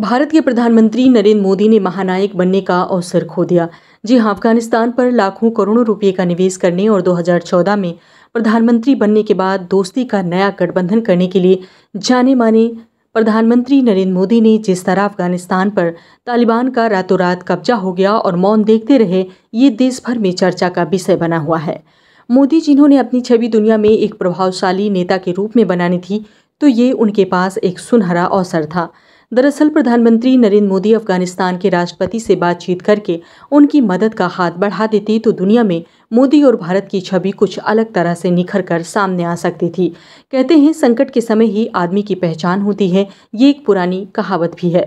भारत के प्रधानमंत्री नरेंद्र मोदी ने महानायक बनने का अवसर खो दिया जी हाँ अफगानिस्तान पर लाखों करोड़ों रुपये का निवेश करने और 2014 में प्रधानमंत्री बनने के बाद दोस्ती का नया गठबंधन करने के लिए जाने माने प्रधानमंत्री नरेंद्र मोदी ने जिस तरह अफगानिस्तान पर तालिबान का रातों रात कब्जा हो गया और मौन देखते रहे ये देश भर में चर्चा का विषय बना हुआ है मोदी जिन्होंने अपनी छवि दुनिया में एक प्रभावशाली नेता के रूप में बनानी थी तो ये उनके पास एक सुनहरा अवसर था दरअसल प्रधानमंत्री नरेंद्र मोदी अफगानिस्तान के राष्ट्रपति से बातचीत करके उनकी मदद का हाथ बढ़ा देते तो दुनिया में मोदी और भारत की छवि कुछ अलग तरह से निखर कर सामने आ सकती थी कहते हैं संकट के समय ही आदमी की पहचान होती है ये एक पुरानी कहावत भी है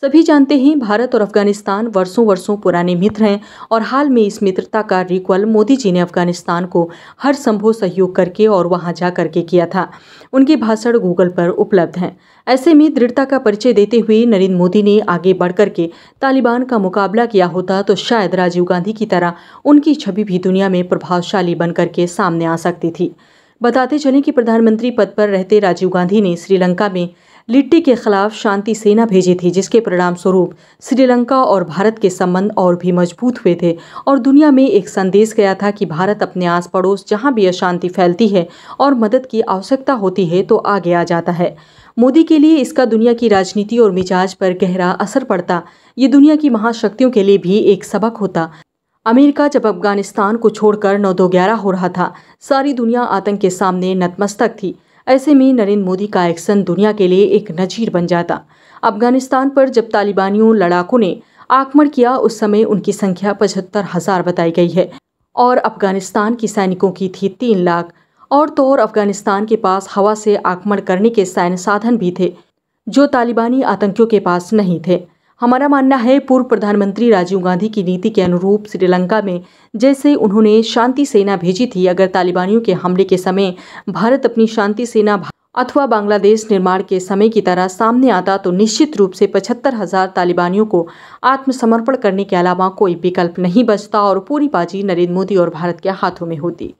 सभी जानते हैं भारत और अफगानिस्तान वर्षों वर्षों पुराने मित्र हैं और हाल में इस मित्रता का रिक्वल मोदी जी ने अफगानिस्तान को हर संभव सहयोग करके और वहां जा करके किया था उनके भाषण गूगल पर उपलब्ध हैं ऐसे में दृढ़ता का परिचय देते हुए नरेंद्र मोदी ने आगे बढ़ करके तालिबान का मुकाबला किया होता तो शायद राजीव गांधी की तरह उनकी छवि भी दुनिया में प्रभावशाली बन करके सामने आ सकती थी बताते चलें कि प्रधानमंत्री पद पर रहते राजीव गांधी ने श्रीलंका में लिट्टी के खिलाफ शांति सेना भेजी थी जिसके परिणाम स्वरूप श्रीलंका और भारत के संबंध और भी मजबूत हुए थे और दुनिया में एक संदेश गया था कि भारत अपने आस पड़ोस जहाँ भी अशांति फैलती है और मदद की आवश्यकता होती है तो आगे आ जाता है मोदी के लिए इसका दुनिया की राजनीति और मिजाज पर गहरा असर पड़ता ये दुनिया की महाशक्तियों के लिए भी एक सबक होता अमेरिका जब अफगानिस्तान को छोड़कर नौ दो ग्यारह हो रहा था सारी दुनिया आतंक के सामने नतमस्तक थी ऐसे में नरेंद्र मोदी का एक्शन दुनिया के लिए एक नज़ीर बन जाता अफगानिस्तान पर जब तालिबानियों लड़ाकों ने आक्रमण किया उस समय उनकी संख्या पचहत्तर हजार बताई गई है और अफगानिस्तान की सैनिकों की थी तीन लाख और तो और अफगानिस्तान के पास हवा से आक्रमण करने के सैन्य साधन भी थे जो तालिबानी आतंकियों के पास नहीं थे हमारा मानना है पूर्व प्रधानमंत्री राजीव गांधी की नीति के अनुरूप श्रीलंका में जैसे उन्होंने शांति सेना भेजी थी अगर तालिबानियों के हमले के समय भारत अपनी शांति सेना अथवा बांग्लादेश निर्माण के समय की तरह सामने आता तो निश्चित रूप से पचहत्तर हजार तालिबानियों को आत्मसमर्पण करने के अलावा कोई विकल्प नहीं बचता और पूरी बाजी नरेंद्र मोदी और भारत के हाथों में होती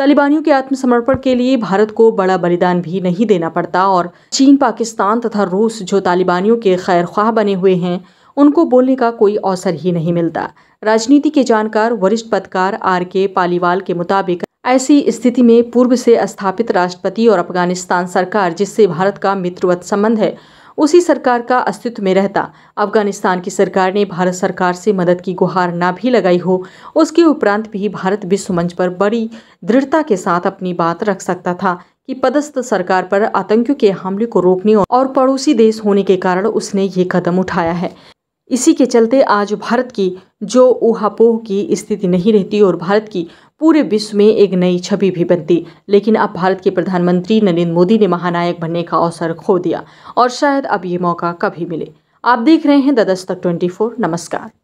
तालिबानियों के आत्मसमर्पण के लिए भारत को बड़ा बलिदान भी नहीं देना पड़ता और चीन पाकिस्तान तथा रूस जो तालिबानियों के खैर ख्वाह बने हुए हैं उनको बोलने का कोई अवसर ही नहीं मिलता राजनीति के जानकार वरिष्ठ पत्रकार आर के पालीवाल के मुताबिक ऐसी स्थिति में पूर्व से स्थापित राष्ट्रपति और अफगानिस्तान सरकार जिससे भारत का मित्रवत संबंध है उसी सरकार का अस्तित्व में रहता अफगानिस्तान की सरकार ने भारत सरकार से मदद की गुहार ना भी लगाई हो उसके उपरांत भी भारत विश्व मंच पर बड़ी दृढ़ता के साथ अपनी बात रख सकता था कि पदस्थ सरकार पर आतंकियों के हमले को रोकने और पड़ोसी देश होने के कारण उसने ये कदम उठाया है इसी के चलते आज भारत की जो ऊहापोह की स्थिति नहीं रहती और भारत की पूरे विश्व में एक नई छवि भी बनती लेकिन अब भारत के प्रधानमंत्री नरेंद्र मोदी ने महानायक बनने का अवसर खो दिया और शायद अब ये मौका कभी मिले आप देख रहे हैं द दस्तक ट्वेंटी नमस्कार